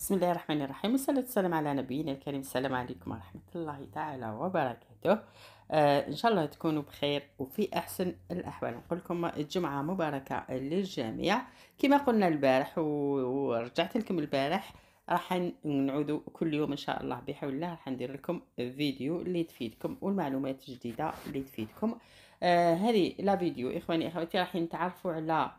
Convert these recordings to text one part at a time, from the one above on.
بسم الله الرحمن الرحيم والصلاة والسلام على نبينا الكريم السلام عليكم ورحمة الله تعالى وبركاته آه إن شاء الله تكونوا بخير وفي أحسن الأحوال نقول لكم الجمعة مباركة للجميع كما قلنا البارح ورجعت لكم البارح راح نعود كل يوم ان شاء الله بحول الله راح ندير لكم فيديو اللي تفيدكم والمعلومات الجديده اللي تفيدكم آه هذه لا فيديو اخواني اخواتي راح نتعرفوا على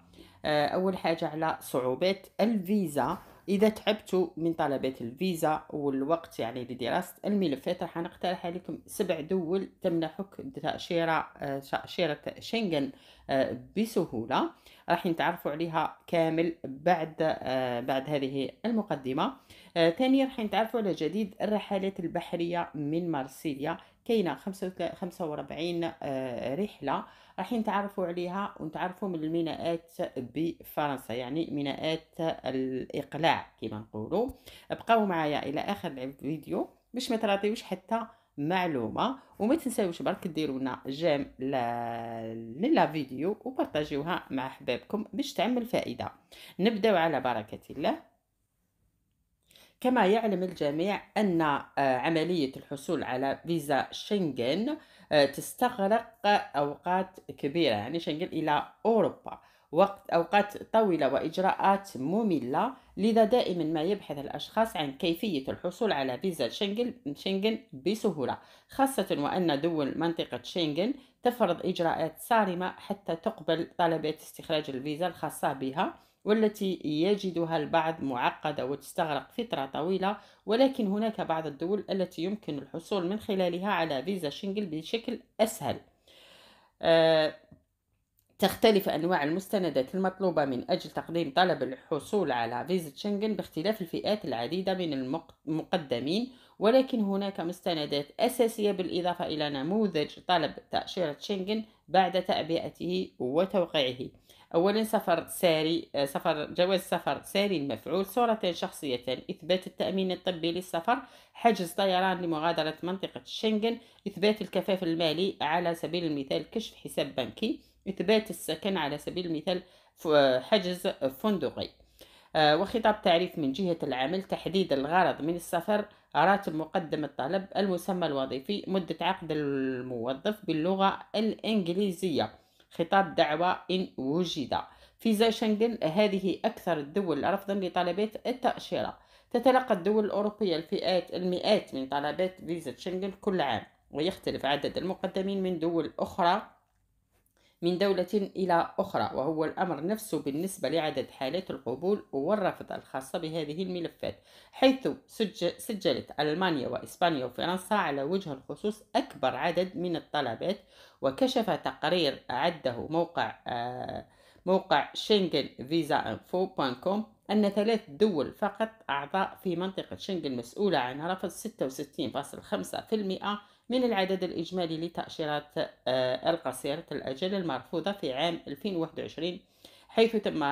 آه اول حاجه على صعوبات الفيزا اذا تعبتوا من طلبات الفيزا والوقت يعني لدراسه الملفات راح نقترح عليكم سبع دول تمنحك تاشيره تاشيره آه، شنغن آه، بسهوله راح نتعرفوا عليها كامل بعد آه، بعد هذه المقدمه ثانيا راح نتعرفوا على جديد الرحلات البحريه من مارسيليا كاينه 45 آه، رحله راح نتعرفوا عليها ونتعرفوا من الميناءات بفرنسا يعني ميناءات الاقلاع كما نقولوا بقاو معايا الى اخر الفيديو باش ما تراطيوش حتى معلومه وما تنساوش برك ديروا لنا جيم ل... للا فيديو وبارطاجيوها مع احبابكم باش تعمل فائده نبداو على بركه الله كما يعلم الجميع أن آه، عملية الحصول على فيزا شنغن آه، تستغرق أوقات كبيرة يعني شنغن إلى أوروبا وقت أوقات طويلة وإجراءات مملة لذا دائما ما يبحث الأشخاص عن كيفية الحصول على فيزا شنغن بسهولة خاصة وأن دول منطقة شنغن تفرض إجراءات صارمة حتى تقبل طلبات استخراج الفيزا الخاصة بها والتي يجدها البعض معقدة وتستغرق فترة طويلة ولكن هناك بعض الدول التي يمكن الحصول من خلالها على فيزا شنغل بشكل أسهل أه تختلف أنواع المستندات المطلوبة من أجل تقديم طلب الحصول على فيزا شنغن باختلاف الفئات العديدة من المقدمين ولكن هناك مستندات أساسية بالإضافة إلى نموذج طلب تأشيرة شنغن بعد تعبئته وتوقيعه أولا سفر ساري آه، سفر جواز سفر ساري المفعول صورتين شخصيتان إثبات التأمين الطبي للسفر حجز طيران لمغادرة منطقة شنغن إثبات الكفاف المالي على سبيل المثال كشف حساب بنكي إثبات السكن على سبيل المثال حجز فندقي آه، وخطاب تعريف من جهة العمل تحديد الغرض من السفر راتب مقدم الطلب المسمى الوظيفي مدة عقد الموظف باللغة الإنجليزية خطاب دعوة إن وجد فيزا شنغن هذه أكثر الدول رفضا لطلبات التأشيرة تتلقى الدول الأوروبية الفئات المئات من طلبات فيزا شنغن كل عام ويختلف عدد المقدمين من دول أخرى من دولة إلى أخرى وهو الأمر نفسه بالنسبة لعدد حالات القبول والرفض الخاصة بهذه الملفات حيث سجلت ألمانيا وإسبانيا وفرنسا على وجه الخصوص أكبر عدد من الطلبات وكشف تقرير عده موقع آه، موقع شنغن فيزا انفو كوم أن ثلاث دول فقط أعضاء في منطقة شنغن مسؤولة عن رفض 66.5% من العدد الإجمالي لتأشيرات آه، القصيرة الأجل المرفوضة في عام 2021 حيث تم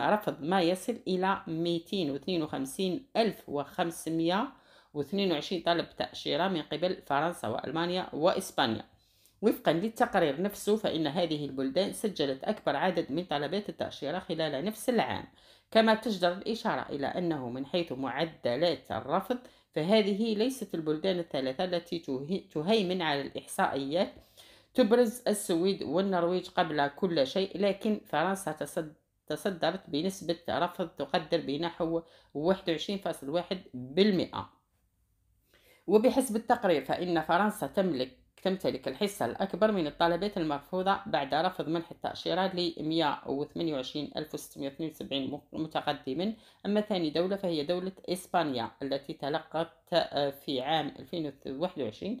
رفض ما يصل إلى 252522 طلب تأشيرة من قبل فرنسا وألمانيا وإسبانيا وفقا للتقرير نفسه فإن هذه البلدان سجلت أكبر عدد من طلبات التأشيرة خلال نفس العام كما تجدر الإشارة إلى أنه من حيث معدلات الرفض فهذه ليست البلدان الثلاثة التي تهيمن على الإحصائيات تبرز السويد والنرويج قبل كل شيء لكن فرنسا تصدرت بنسبة رفض تقدر بنحو 21.1% وبحسب التقرير فإن فرنسا تملك تمتلك الحصة الأكبر من الطلبات المرفوضة بعد رفض منح التأشيرة ل 128672 متقدما أما ثاني دولة فهي دولة إسبانيا التي تلقت آه، في عام 2021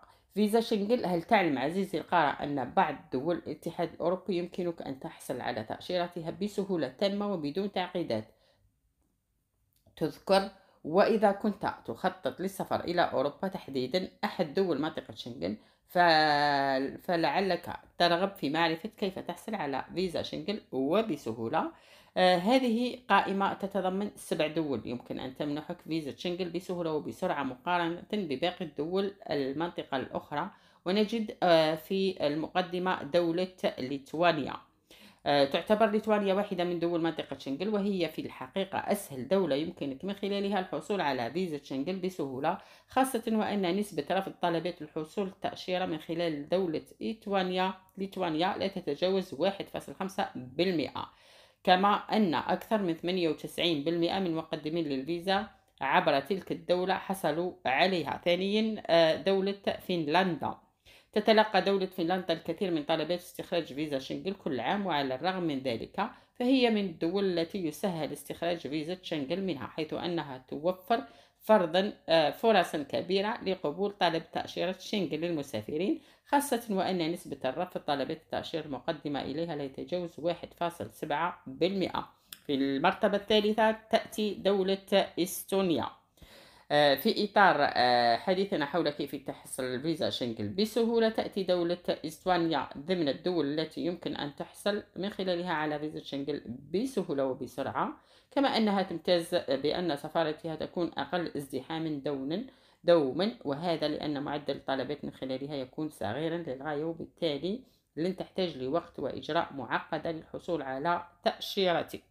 فيزا شنغن هل تعلم عزيزي القارئ أن بعض دول الاتحاد الأوروبي يمكنك أن تحصل على تأشيرتها بسهولة تامة وبدون تعقيدات تذكر وإذا كنت تخطط للسفر إلى أوروبا تحديدا أحد دول منطقة شنغن ف... فلعلك ترغب في معرفة كيف تحصل على فيزا شنغل وبسهولة آه هذه قائمة تتضمن سبع دول يمكن أن تمنحك فيزا شنغل بسهولة وبسرعة مقارنة بباقي الدول المنطقة الأخرى ونجد آه في المقدمة دولة ليتوانيا آه، تعتبر ليتوانيا واحدة من دول منطقة شنغل وهي في الحقيقة أسهل دولة يمكنك من خلالها الحصول على فيزا شنغل بسهولة خاصة وأن نسبة رفض طلبات الحصول التأشيرة من خلال دولة ليتوانيا ليتوانيا لا تتجاوز 1.5% كما أن أكثر من 98% من مقدمين للفيزا عبر تلك الدولة حصلوا عليها ثانيا آه، دولة فنلندا تتلقى دولة فنلندا الكثير من طلبات استخراج فيزا شنغل كل عام وعلى الرغم من ذلك فهي من الدول التي يسهل استخراج فيزا شنغل منها حيث أنها توفر فرضا آه، فرصا كبيرة لقبول طلب تأشيرة شنغل للمسافرين خاصة وأن نسبة الرفض طلبات التأشيرة المقدمة إليها لا يتجاوز 1.7% في المرتبة الثالثة تأتي دولة إستونيا آه، في إطار آه، حديثنا حول كيفية تحصل فيزا شنغل بسهولة تأتي دولة إسبانيا ضمن الدول التي يمكن أن تحصل من خلالها على فيزا شنغل بسهولة وبسرعة كما أنها تمتاز بأن سفارتها تكون أقل ازدحاما دونا دوما وهذا لأن معدل الطلبات من خلالها يكون صغيرا للغاية وبالتالي لن تحتاج لوقت وإجراء معقدة للحصول على تأشيرتك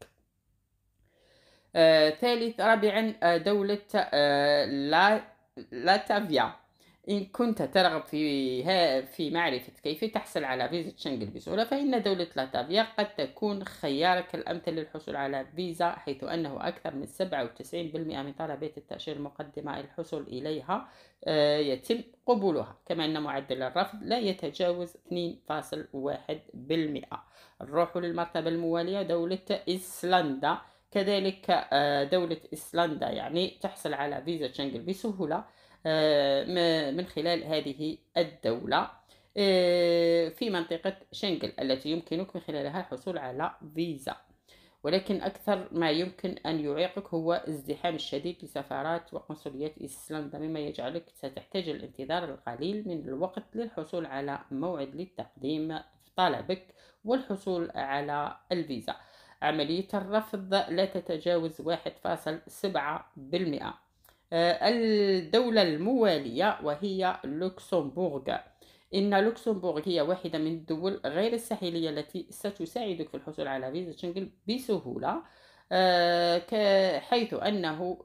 آه، ثالث رابعا آه، دولة آه، لا لاتافيا إن كنت ترغب في في معرفة كيف تحصل على فيزا شنغن بسهولة فإن دولة لاتفيا قد تكون خيارك الأمثل للحصول على فيزا حيث أنه أكثر من 97% من طلبات التأشيرة المقدمة الحصول إليها يتم قبولها كما أن معدل الرفض لا يتجاوز 2.1% نروح للمرتبة الموالية دولة إسلندا كذلك آه، دولة إيسلندا يعني تحصل على فيزا شنغن بسهولة آه، من خلال هذه الدولة آه، في منطقة شنغن التي يمكنك من خلالها الحصول على فيزا ولكن أكثر ما يمكن أن يعيقك هو الازدحام الشديد لسفارات وقنصليات إيسلندا مما يجعلك ستحتاج الانتظار القليل من الوقت للحصول على موعد لتقديم طلبك والحصول على الفيزا عملية الرفض لا تتجاوز 1.7% آه، الدولة الموالية وهي لوكسمبورغ إن لوكسمبورغ هي واحدة من الدول غير الساحلية التي ستساعدك في الحصول على فيزا شنغن بسهولة آه، حيث أنه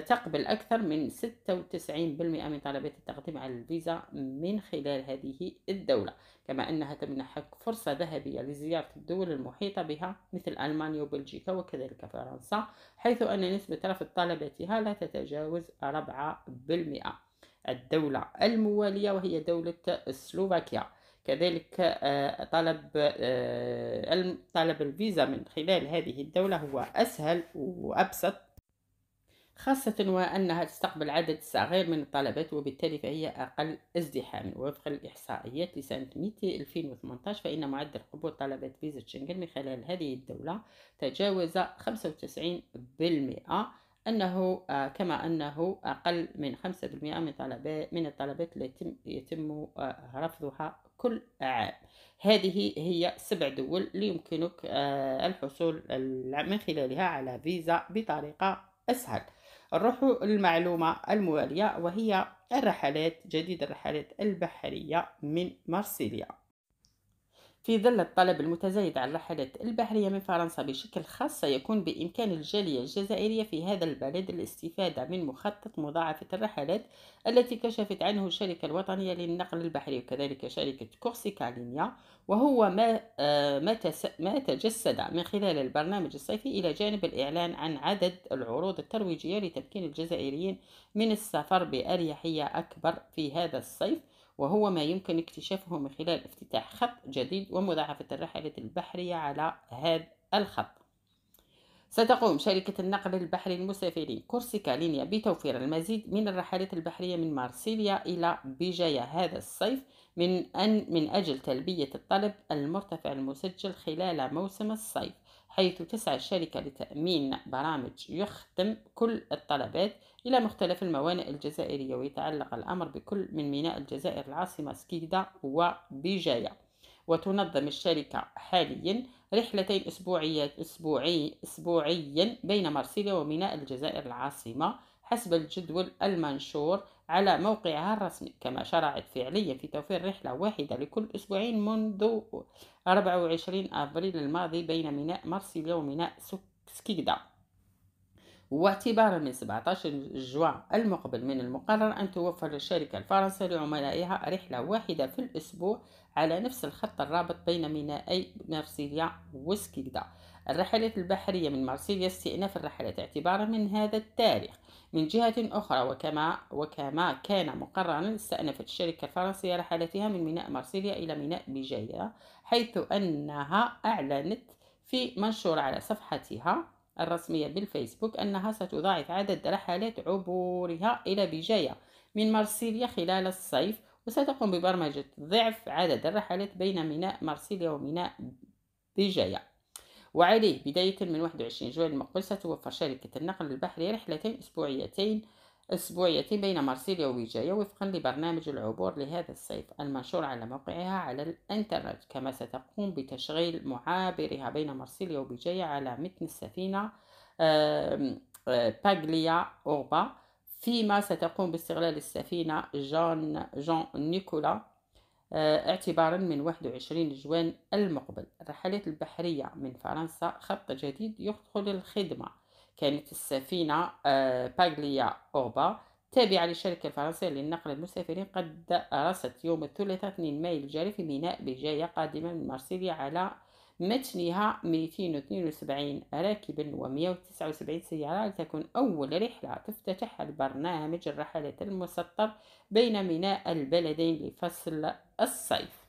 تقبل أكثر من 96% من طلبات التقديم على الفيزا من خلال هذه الدولة كما أنها تمنحك فرصة ذهبية لزيارة الدول المحيطة بها مثل ألمانيا وبلجيكا وكذلك فرنسا حيث أن نسبة رفض طلباتها لا تتجاوز 4% الدولة الموالية وهي دولة سلوفاكيا كذلك آه، طلب آه، طلب الفيزا من خلال هذه الدولة هو أسهل وأبسط خاصة وأنها تستقبل عدد صغير من الطلبات وبالتالي فهي أقل ازدحاما وفق الإحصائيات لسنة 2018 فإن معدل قبول طلبات فيزا شنغن من خلال هذه الدولة تجاوز 95% أنه آه، كما أنه أقل من 5% من طلبات من الطلبات التي يتم آه، رفضها كل عام هذه هي سبع دول اللي يمكنك آه، الحصول من خلالها على فيزا بطريقة أسهل نروح للمعلومة الموالية وهي الرحلات جديد الرحلات البحرية من مارسيليا في ظل الطلب المتزايد على الرحلات البحرية من فرنسا بشكل خاص يكون بإمكان الجالية الجزائرية في هذا البلد الاستفادة من مخطط مضاعفة الرحلات التي كشفت عنه الشركة الوطنية للنقل البحري وكذلك شركة كورسيكا لينيا وهو ما آه، ما, ما تجسد من خلال البرنامج الصيفي إلى جانب الإعلان عن عدد العروض الترويجية لتمكين الجزائريين من السفر بأريحية أكبر في هذا الصيف وهو ما يمكن اكتشافه من خلال افتتاح خط جديد ومضاعفة الرحلات البحرية على هذا الخط ستقوم شركة النقل البحري للمسافرين كورسيكا لينيا بتوفير المزيد من الرحلات البحرية من مارسيليا إلى بيجايا هذا الصيف من أن من أجل تلبية الطلب المرتفع المسجل خلال موسم الصيف حيث تسعى الشركة لتأمين برامج يخدم كل الطلبات إلى مختلف الموانئ الجزائرية ويتعلق الأمر بكل من ميناء الجزائر العاصمة سكيدا وبجاية وتنظم الشركة حاليا رحلتين أسبوعية أسبوعي أسبوعيا بين مرسيليا وميناء الجزائر العاصمة حسب الجدول المنشور على موقعها الرسمي كما شرعت فعليا في توفير رحلة واحدة لكل أسبوعين منذ 24 أبريل الماضي بين ميناء مرسيليا وميناء سكيدا واعتبارا من 17 جوان المقبل من المقرر أن توفر الشركة الفرنسية لعملائها رحلة واحدة في الأسبوع على نفس الخط الرابط بين مينائي مارسيليا وسكيدا الرحلات البحرية من مارسيليا استئناف الرحلات اعتبارا من هذا التاريخ من جهة أخرى وكما, وكما كان مقررا استأنفت الشركة الفرنسية رحلاتها من ميناء مارسيليا إلى ميناء بيجاية حيث أنها أعلنت في منشور على صفحتها الرسمية بالفيسبوك أنها ستضاعف عدد رحلات عبورها إلى بجاية من مارسيليا خلال الصيف وستقوم ببرمجة ضعف عدد الرحلات بين ميناء مارسيليا وميناء بجاية وعليه بداية من 21 جوال المقبل ستوفر شركة النقل البحري رحلتين أسبوعيتين أسبوعيتي بين مارسيليا وبيجاية وفقا لبرنامج العبور لهذا الصيف المنشور على موقعها على الإنترنت كما ستقوم بتشغيل معابرها بين مارسيليا وبيجاية على متن السفينة آه، باغليا أوربا فيما ستقوم باستغلال السفينة جون جون نيكولا آه، اعتبارا من 21 جوان المقبل الرحلات البحرية من فرنسا خط جديد يدخل الخدمة كانت السفينة آه، باغليا أوبا تابعة للشركة الفرنسية للنقل المسافرين قد رست يوم الثلاثاء 2 مايو الجاري في ميناء بجاية قادمة من مارسيليا على متنها 272 راكبا و 179 سيارة لتكون أول رحلة تفتتح البرنامج الرحلات المسطر بين ميناء البلدين لفصل الصيف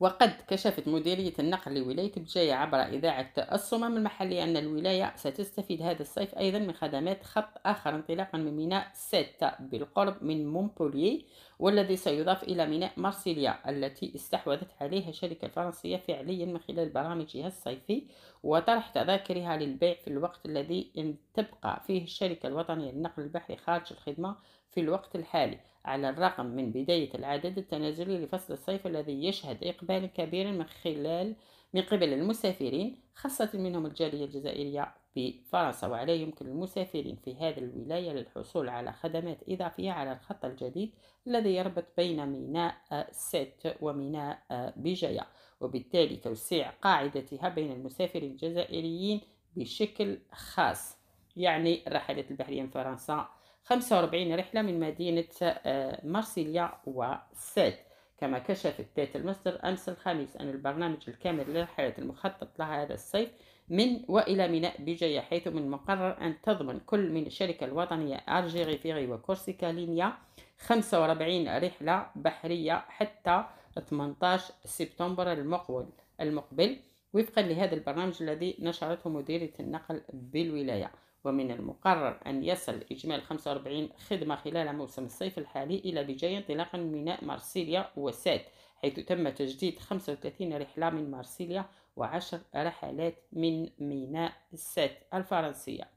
وقد كشفت مديرية النقل لولاية بجاية عبر إذاعة الصمام المحلية أن الولاية ستستفيد هذا الصيف أيضا من خدمات خط آخر انطلاقا من ميناء ستة بالقرب من مونبوليي والذي سيضاف إلى ميناء مارسيليا التي استحوذت عليها شركة فرنسية فعليا من خلال برامجها الصيفي وطرح تذاكرها للبيع في الوقت الذي إن تبقى فيه الشركة الوطنية للنقل البحري خارج الخدمة في الوقت الحالي على الرغم من بداية العدد التنازلي لفصل الصيف الذي يشهد إقبالا كبيرا من خلال من قبل المسافرين خاصة منهم الجالية الجزائرية بفرنسا وعلى يمكن للمسافرين في هذه الولاية للحصول على خدمات إضافية على الخط الجديد الذي يربط بين ميناء سيت وميناء بجاية وبالتالي توسيع قاعدتها بين المسافرين الجزائريين بشكل خاص يعني الرحلات البحرية من فرنسا 45 رحلة من مدينة آه، مارسيليا وسيت كما كشفت ذات المصدر أمس الخميس أن البرنامج الكامل للرحلات المخطط لها هذا الصيف من وإلى ميناء بيجايا حيث من المقرر أن تضمن كل من الشركة الوطنية أرجي فيري وكورسيكا لينيا 45 رحلة بحرية حتى 18 سبتمبر المقبل المقبل وفقا لهذا البرنامج الذي نشرته مديرية النقل بالولاية ومن المقرر أن يصل إجمال 45 خدمة خلال موسم الصيف الحالي إلى بجاية انطلاقا من ميناء مارسيليا وساد حيث تم تجديد 35 رحلة من مارسيليا وعشر رحلات من ميناء السات الفرنسية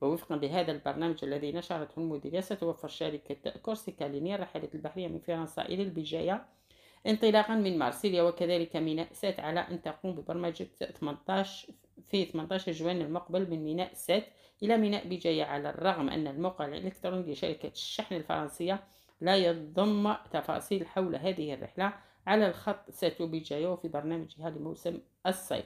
ووفقا لهذا البرنامج الذي نشرته المديرية ستوفر شركة كورسيكا لينيا الرحلات البحرية من فرنسا إلى البجاية انطلاقا من مارسيليا وكذلك ميناء سات على أن تقوم ببرمجة 18 في 18 جوان المقبل من ميناء سات إلى ميناء بجاية على الرغم أن الموقع الإلكتروني لشركة الشحن الفرنسية لا يضم تفاصيل حول هذه الرحلة على الخط ساتو بجاية وفي برنامجها لموسم الصيف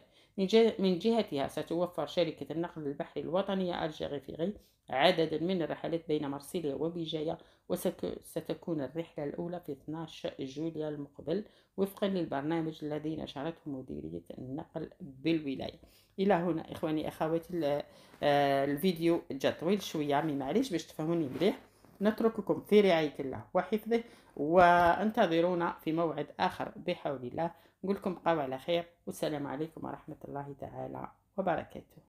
من جهتها ستوفر شركة النقل البحري الوطنية الجغيفيغي عددا من الرحلات بين مرسيليا وبيجاية وستكون الرحلة الأولى في 12 جوليا المقبل وفقا للبرنامج الذي نشرته مديرية النقل بالولاية إلى هنا إخواني أخواتي آه، الفيديو جا طويل شوية عمي معليش باش تفهموني مليح نترككم في رعاية الله وحفظه وانتظرونا في موعد آخر بحول الله نقول لكم بقاو على خير والسلام عليكم ورحمة الله تعالى وبركاته